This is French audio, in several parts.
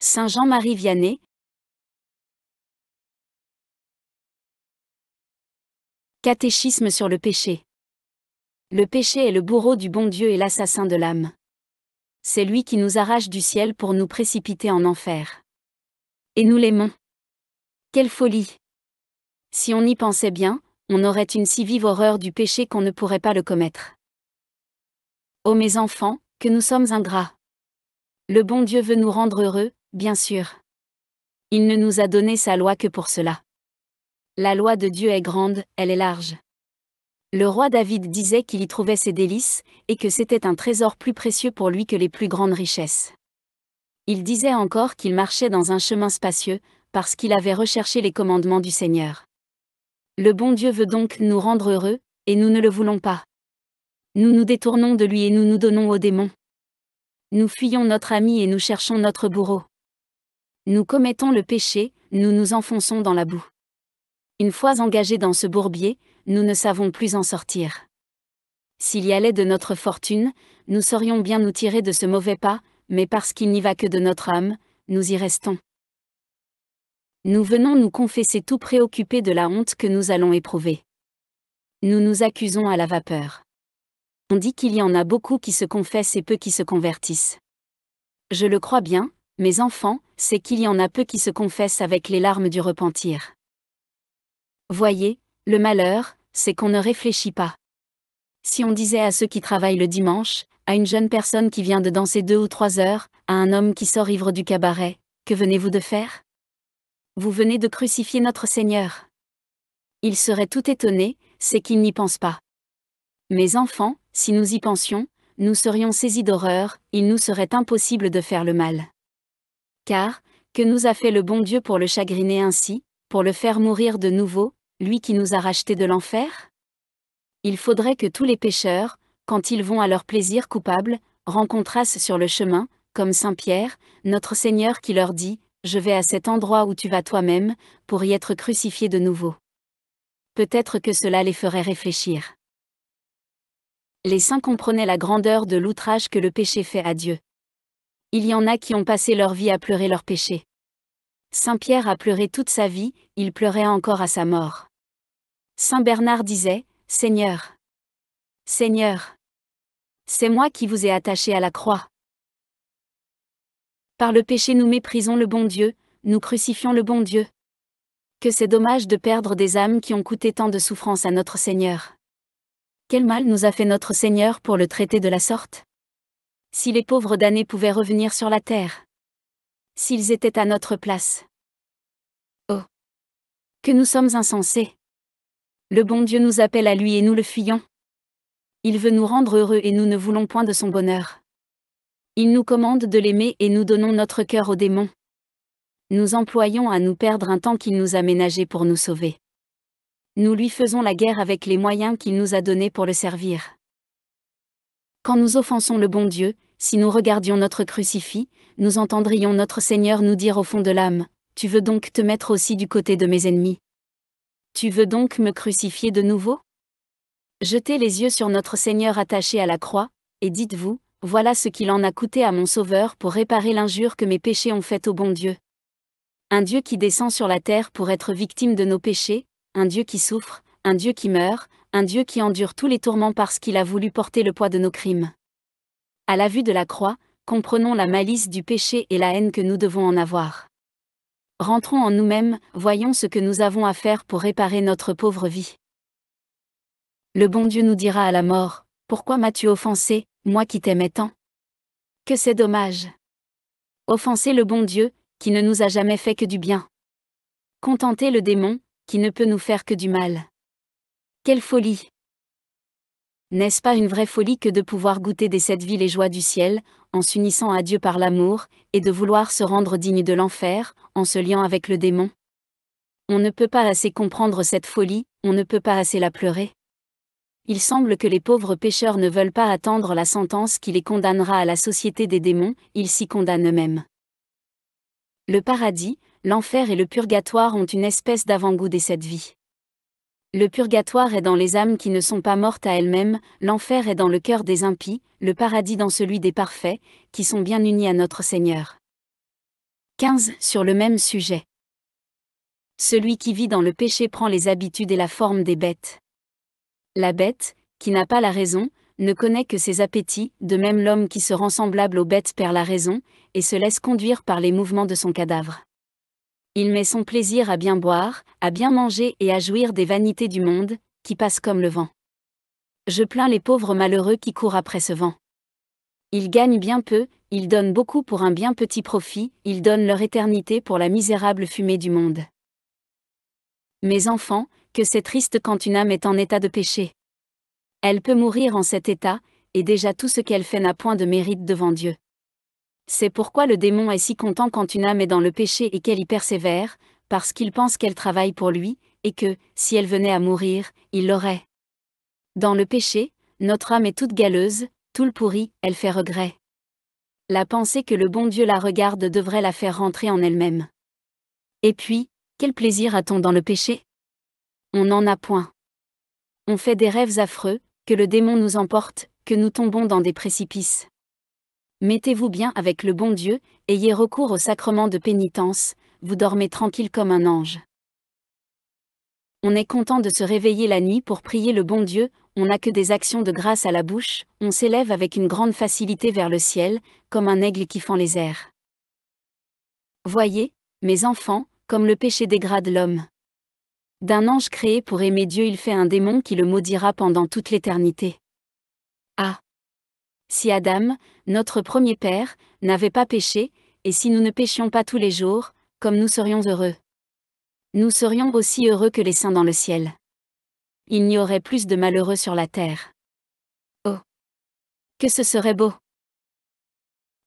Saint Jean-Marie Vianney, Catéchisme sur le péché. Le péché est le bourreau du bon Dieu et l'assassin de l'âme. C'est lui qui nous arrache du ciel pour nous précipiter en enfer. Et nous l'aimons. Quelle folie Si on y pensait bien, on aurait une si vive horreur du péché qu'on ne pourrait pas le commettre. Ô mes enfants, que nous sommes ingrats. Le bon Dieu veut nous rendre heureux, Bien sûr. Il ne nous a donné sa loi que pour cela. La loi de Dieu est grande, elle est large. Le roi David disait qu'il y trouvait ses délices, et que c'était un trésor plus précieux pour lui que les plus grandes richesses. Il disait encore qu'il marchait dans un chemin spacieux, parce qu'il avait recherché les commandements du Seigneur. Le bon Dieu veut donc nous rendre heureux, et nous ne le voulons pas. Nous nous détournons de lui et nous nous donnons aux démons. Nous fuyons notre ami et nous cherchons notre bourreau nous commettons le péché, nous nous enfonçons dans la boue. Une fois engagés dans ce bourbier, nous ne savons plus en sortir. S'il y allait de notre fortune, nous saurions bien nous tirer de ce mauvais pas, mais parce qu'il n'y va que de notre âme, nous y restons. Nous venons nous confesser tout préoccupés de la honte que nous allons éprouver. Nous nous accusons à la vapeur. On dit qu'il y en a beaucoup qui se confessent et peu qui se convertissent. Je le crois bien, mes enfants, c'est qu'il y en a peu qui se confessent avec les larmes du repentir. Voyez, le malheur, c'est qu'on ne réfléchit pas. Si on disait à ceux qui travaillent le dimanche, à une jeune personne qui vient de danser deux ou trois heures, à un homme qui sort ivre du cabaret, que venez-vous de faire Vous venez de crucifier notre Seigneur. Il serait tout étonné, c'est qu'il n'y pense pas. Mes enfants, si nous y pensions, nous serions saisis d'horreur, il nous serait impossible de faire le mal. Car, que nous a fait le bon Dieu pour le chagriner ainsi, pour le faire mourir de nouveau, lui qui nous a rachetés de l'enfer Il faudrait que tous les pécheurs, quand ils vont à leur plaisir coupable, rencontrassent sur le chemin, comme Saint Pierre, notre Seigneur qui leur dit, Je vais à cet endroit où tu vas toi-même, pour y être crucifié de nouveau. Peut-être que cela les ferait réfléchir. Les saints comprenaient la grandeur de l'outrage que le péché fait à Dieu. Il y en a qui ont passé leur vie à pleurer leurs péchés. Saint Pierre a pleuré toute sa vie, il pleurait encore à sa mort. Saint Bernard disait, Seigneur, Seigneur, c'est moi qui vous ai attaché à la croix. Par le péché nous méprisons le bon Dieu, nous crucifions le bon Dieu. Que c'est dommage de perdre des âmes qui ont coûté tant de souffrances à notre Seigneur. Quel mal nous a fait notre Seigneur pour le traiter de la sorte si les pauvres damnés pouvaient revenir sur la terre. S'ils étaient à notre place. Oh. Que nous sommes insensés. Le bon Dieu nous appelle à lui et nous le fuyons. Il veut nous rendre heureux et nous ne voulons point de son bonheur. Il nous commande de l'aimer et nous donnons notre cœur aux démons. Nous employons à nous perdre un temps qu'il nous a ménagé pour nous sauver. Nous lui faisons la guerre avec les moyens qu'il nous a donnés pour le servir. Quand nous offensons le bon Dieu, si nous regardions notre crucifix, nous entendrions notre Seigneur nous dire au fond de l'âme, Tu veux donc te mettre aussi du côté de mes ennemis Tu veux donc me crucifier de nouveau Jetez les yeux sur notre Seigneur attaché à la croix, et dites-vous, Voilà ce qu'il en a coûté à mon Sauveur pour réparer l'injure que mes péchés ont faite au bon Dieu. Un Dieu qui descend sur la terre pour être victime de nos péchés, un Dieu qui souffre, un Dieu qui meurt, un Dieu qui endure tous les tourments parce qu'il a voulu porter le poids de nos crimes. À la vue de la croix, comprenons la malice du péché et la haine que nous devons en avoir. Rentrons en nous-mêmes, voyons ce que nous avons à faire pour réparer notre pauvre vie. Le bon Dieu nous dira à la mort, Pourquoi m'as-tu offensé, moi qui t'aimais tant Que c'est dommage. Offenser le bon Dieu, qui ne nous a jamais fait que du bien. Contenter le démon, qui ne peut nous faire que du mal. Quelle folie N'est-ce pas une vraie folie que de pouvoir goûter des sept vies les joies du ciel, en s'unissant à Dieu par l'amour, et de vouloir se rendre digne de l'enfer, en se liant avec le démon On ne peut pas assez comprendre cette folie, on ne peut pas assez la pleurer. Il semble que les pauvres pécheurs ne veulent pas attendre la sentence qui les condamnera à la société des démons, ils s'y condamnent eux-mêmes. Le paradis, l'enfer et le purgatoire ont une espèce d'avant-goût des sept vies. Le purgatoire est dans les âmes qui ne sont pas mortes à elles-mêmes, l'enfer est dans le cœur des impies, le paradis dans celui des parfaits, qui sont bien unis à notre Seigneur. 15. Sur le même sujet. Celui qui vit dans le péché prend les habitudes et la forme des bêtes. La bête, qui n'a pas la raison, ne connaît que ses appétits, de même l'homme qui se rend semblable aux bêtes perd la raison, et se laisse conduire par les mouvements de son cadavre. Il met son plaisir à bien boire, à bien manger et à jouir des vanités du monde, qui passent comme le vent. Je plains les pauvres malheureux qui courent après ce vent. Ils gagnent bien peu, ils donnent beaucoup pour un bien petit profit, ils donnent leur éternité pour la misérable fumée du monde. Mes enfants, que c'est triste quand une âme est en état de péché. Elle peut mourir en cet état, et déjà tout ce qu'elle fait n'a point de mérite devant Dieu. C'est pourquoi le démon est si content quand une âme est dans le péché et qu'elle y persévère, parce qu'il pense qu'elle travaille pour lui, et que, si elle venait à mourir, il l'aurait. Dans le péché, notre âme est toute galeuse, tout le pourri, elle fait regret. La pensée que le bon Dieu la regarde devrait la faire rentrer en elle-même. Et puis, quel plaisir a-t-on dans le péché On n'en a point. On fait des rêves affreux, que le démon nous emporte, que nous tombons dans des précipices. Mettez-vous bien avec le bon Dieu, ayez recours au sacrement de pénitence, vous dormez tranquille comme un ange. On est content de se réveiller la nuit pour prier le bon Dieu, on n'a que des actions de grâce à la bouche, on s'élève avec une grande facilité vers le ciel, comme un aigle qui fend les airs. Voyez, mes enfants, comme le péché dégrade l'homme. D'un ange créé pour aimer Dieu il fait un démon qui le maudira pendant toute l'éternité. Ah si Adam, notre premier père, n'avait pas péché, et si nous ne péchions pas tous les jours, comme nous serions heureux. Nous serions aussi heureux que les saints dans le ciel. Il n'y aurait plus de malheureux sur la terre. Oh Que ce serait beau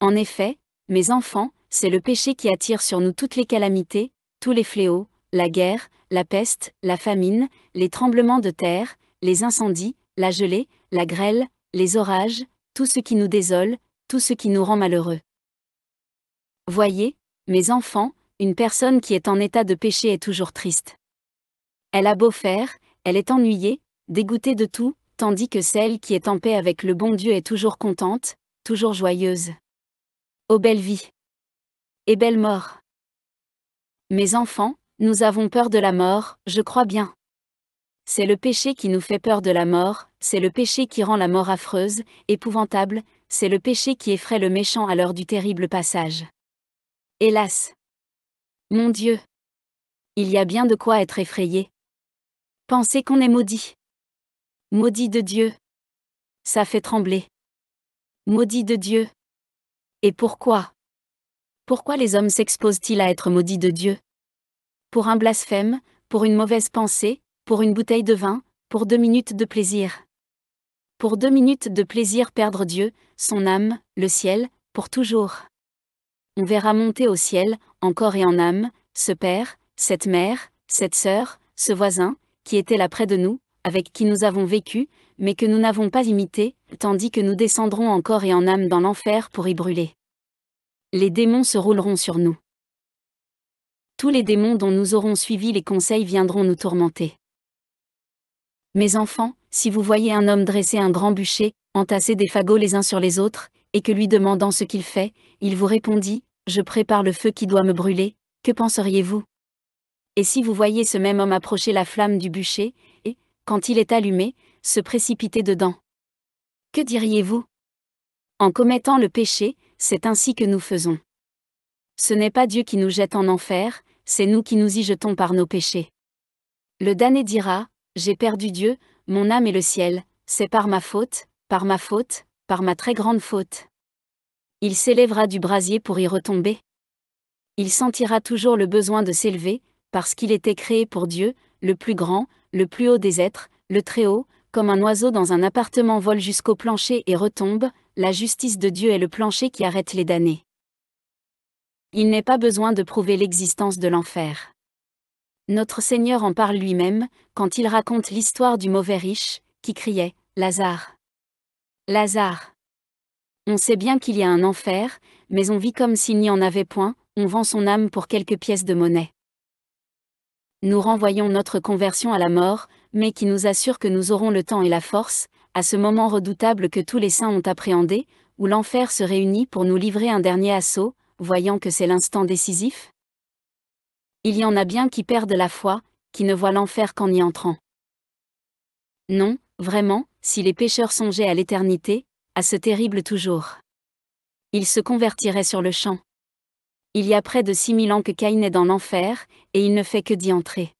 En effet, mes enfants, c'est le péché qui attire sur nous toutes les calamités, tous les fléaux, la guerre, la peste, la famine, les tremblements de terre, les incendies, la gelée, la grêle, les orages, tout ce qui nous désole, tout ce qui nous rend malheureux. Voyez, mes enfants, une personne qui est en état de péché est toujours triste. Elle a beau faire, elle est ennuyée, dégoûtée de tout, tandis que celle qui est en paix avec le bon Dieu est toujours contente, toujours joyeuse. Ô belle vie Et belle mort Mes enfants, nous avons peur de la mort, je crois bien. C'est le péché qui nous fait peur de la mort, c'est le péché qui rend la mort affreuse, épouvantable, c'est le péché qui effraie le méchant à l'heure du terrible passage. Hélas Mon Dieu Il y a bien de quoi être effrayé. Pensez qu'on est maudit. Maudit de Dieu. Ça fait trembler. Maudit de Dieu. Et pourquoi Pourquoi les hommes s'exposent-ils à être maudits de Dieu Pour un blasphème, pour une mauvaise pensée, pour une bouteille de vin, pour deux minutes de plaisir. Pour deux minutes de plaisir perdre Dieu, son âme, le ciel, pour toujours. On verra monter au ciel, en corps et en âme, ce père, cette mère, cette sœur, ce voisin, qui était là près de nous, avec qui nous avons vécu, mais que nous n'avons pas imité, tandis que nous descendrons en corps et en âme dans l'enfer pour y brûler. Les démons se rouleront sur nous. Tous les démons dont nous aurons suivi les conseils viendront nous tourmenter. Mes enfants, si vous voyez un homme dresser un grand bûcher, entasser des fagots les uns sur les autres, et que lui demandant ce qu'il fait, il vous répondit, Je prépare le feu qui doit me brûler, que penseriez-vous Et si vous voyez ce même homme approcher la flamme du bûcher, et, quand il est allumé, se précipiter dedans Que diriez-vous En commettant le péché, c'est ainsi que nous faisons. Ce n'est pas Dieu qui nous jette en enfer, c'est nous qui nous y jetons par nos péchés. Le damné dira, j'ai perdu Dieu, mon âme et le ciel, c'est par ma faute, par ma faute, par ma très grande faute. Il s'élèvera du brasier pour y retomber. Il sentira toujours le besoin de s'élever, parce qu'il était créé pour Dieu, le plus grand, le plus haut des êtres, le très haut, comme un oiseau dans un appartement vole jusqu'au plancher et retombe, la justice de Dieu est le plancher qui arrête les damnés. Il n'est pas besoin de prouver l'existence de l'enfer. Notre Seigneur en parle lui-même, quand il raconte l'histoire du mauvais riche, qui criait ⁇ Lazare !⁇ Lazare On sait bien qu'il y a un enfer, mais on vit comme s'il n'y en avait point, on vend son âme pour quelques pièces de monnaie. Nous renvoyons notre conversion à la mort, mais qui nous assure que nous aurons le temps et la force, à ce moment redoutable que tous les saints ont appréhendé, où l'enfer se réunit pour nous livrer un dernier assaut, voyant que c'est l'instant décisif il y en a bien qui perdent la foi, qui ne voient l'enfer qu'en y entrant. Non, vraiment, si les pécheurs songeaient à l'éternité, à ce terrible toujours. Ils se convertiraient sur le champ. Il y a près de six mille ans que Caïn est dans l'enfer, et il ne fait que d'y entrer.